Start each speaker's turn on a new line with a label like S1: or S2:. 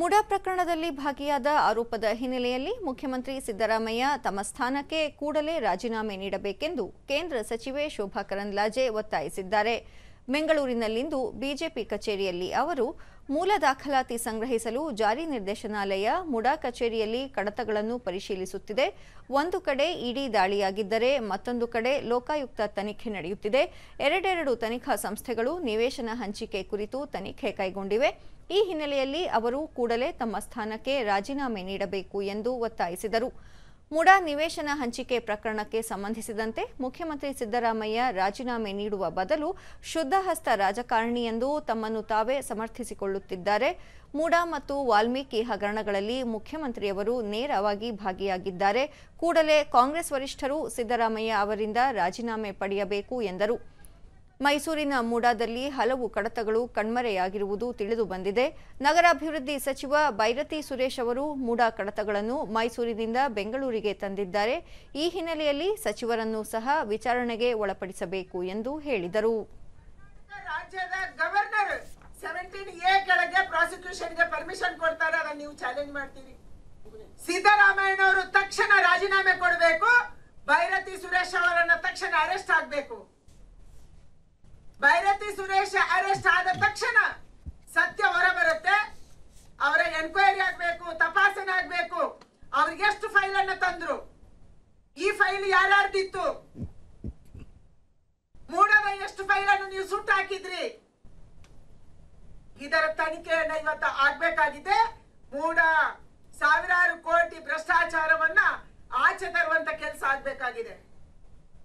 S1: ಮುಡಾ ಪ್ರಕರಣದಲ್ಲಿ ಭಾಗಿಯಾದ ಆರೋಪದ ಹಿನ್ನೆಲೆಯಲ್ಲಿ ಮುಖ್ಯಮಂತ್ರಿ ಸಿದ್ದರಾಮಯ್ಯ ತಮ್ಮ ಸ್ಥಾನಕ್ಕೆ ಕೂಡಲೇ ರಾಜೀನಾಮೆ ನೀಡಬೇಕೆಂದು ಕೇಂದ್ರ ಸಚಿವೆ ಶೋಭಾ ಕರಂದ್ಲಾಜೆ ಒತ್ತಾಯಿಸಿದ್ದಾರೆ ಬೆಂಗಳೂರಿನಲ್ಲಿಂದು ಬಿಜೆಪಿ ಕಚೇರಿಯಲ್ಲಿ ಅವರು ಮೂಲ ದಾಖಲಾತಿ ಸಂಗ್ರಹಿಸಲು ಜಾರಿ ನಿರ್ದೇಶನಾಲಯ ಮುಡಾ ಕಚೇರಿಯಲ್ಲಿ ಕಡತಗಳನ್ನು ಪರಿಶೀಲಿಸುತ್ತಿದೆ ಒಂದು ಕಡೆ ಇಡಿ ದಾಳಿಯಾಗಿದ್ದರೆ ಮತ್ತೊಂದು ಕಡೆ ಲೋಕಾಯುಕ್ತ ತನಿಖೆ ನಡೆಯುತ್ತಿದೆ ಎರಡೆರಡು ತನಿಖಾ ಸಂಸ್ಥೆಗಳು ನಿವೇಶನ ಹಂಚಿಕೆ ಕುರಿತು ತನಿಖೆ ಕೈಗೊಂಡಿವೆ ಈ ಹಿನ್ನೆಲೆಯಲ್ಲಿ ಅವರು ಕೂಡಲೇ ತಮ್ಮ ಸ್ಥಾನಕ್ಕೆ ರಾಜೀನಾಮೆ ನೀಡಬೇಕು ಎಂದು ಒತ್ತಾಯಿಸಿದರು ಮುಡಾ ನಿವೇಶನ ಹಂಚಿಕೆ ಪ್ರಕರಣಕ್ಕೆ ಸಂಬಂಧಿಸಿದಂತೆ ಮುಖ್ಯಮಂತ್ರಿ ಸಿದ್ದರಾಮಯ್ಯ ರಾಜೀನಾಮೆ ನೀಡುವ ಬದಲು ಶುದ್ಧ ಹಸ್ತ ರಾಜಕಾರಣಿ ಎಂದು ತಮ್ಮನ್ನು ತಾವೇ ಸಮರ್ಥಿಸಿಕೊಳ್ಳುತ್ತಿದ್ದಾರೆ ಮೂಡಾ ಮತ್ತು ವಾಲ್ಮೀಕಿ ಹಗರಣಗಳಲ್ಲಿ ಮುಖ್ಯಮಂತ್ರಿಯವರು ನೇರವಾಗಿ ಭಾಗಿಯಾಗಿದ್ದಾರೆ ಕೂಡಲೇ ಕಾಂಗ್ರೆಸ್ ವರಿಷ್ಠರು ಸಿದ್ದರಾಮಯ್ಯ ಅವರಿಂದ ರಾಜೀನಾಮೆ ಪಡೆಯಬೇಕು ಎಂದರು ಮೈಸೂರಿನ ಮೂಡಾದಲ್ಲಿ ಹಲವು ಕಡತಗಳು ಕಣ್ಮರೆಯಾಗಿರುವುದು ತಿಳಿದು ಬಂದಿದೆ ನಗರಾಭಿವೃದ್ಧಿ ಸಚಿವ ಬೈರತಿ ಸುರೇಶ್ ಅವರು ಮೂಡಾ ಕಡತಗಳನ್ನು ಮೈಸೂರಿನಿಂದ ಬೆಂಗಳೂರಿಗೆ ತಂದಿದ್ದಾರೆ ಈ ಹಿನ್ನೆಲೆಯಲ್ಲಿ ಸಚಿವರನ್ನು ಸಹ ವಿಚಾರಣೆಗೆ ಒಳಪಡಿಸಬೇಕು ಎಂದು ಹೇಳಿದರು
S2: ರಾಜ್ಯದ ತಕ್ಷಣ ರಾಜೀನಾಮೆ ಕೊಡಬೇಕು ಬೈರತಿ ಸುರೇಶ್ ಅವರನ್ನು ತಕ್ಷಣ ಅರೆಸ್ಟ್ ಆಗಬೇಕು ಅರೆಸ್ಟ್ ಆದ ತಕ್ಷಣ ಸತ್ಯ ಹೊರಬರುತ್ತೆ ಅವರ ಎನ್ಕ್ವೈರಿ ಆಗಬೇಕು ತಪಾಸಣೆ ಆಗಬೇಕು ಅವ್ರಿಗೆ ಎಷ್ಟು ಫೈಲ್ ಅನ್ನ ತಂದ್ರು ಈ ಫೈಲ್ ಯಾರ್ಯಾರ್ದಿತ್ತು ಮೂಡವೈ ಎಷ್ಟು ಫೈಲ್ ಅನ್ನು ನೀವು ಸುಟ್ಟು ಹಾಕಿದ್ರಿ ಇದರ ತನಿಖೆಯನ್ನ ಇವತ್ತು ಆಗ್ಬೇಕಾಗಿದೆ ಮೂಡ ಸಾವಿರಾರು ಕೋಟಿ ಭ್ರಷ್ಟಾಚಾರವನ್ನ ಆಚೆ ತರುವಂತ ಕೆಲಸ ಆಗ್ಬೇಕಾಗಿದೆ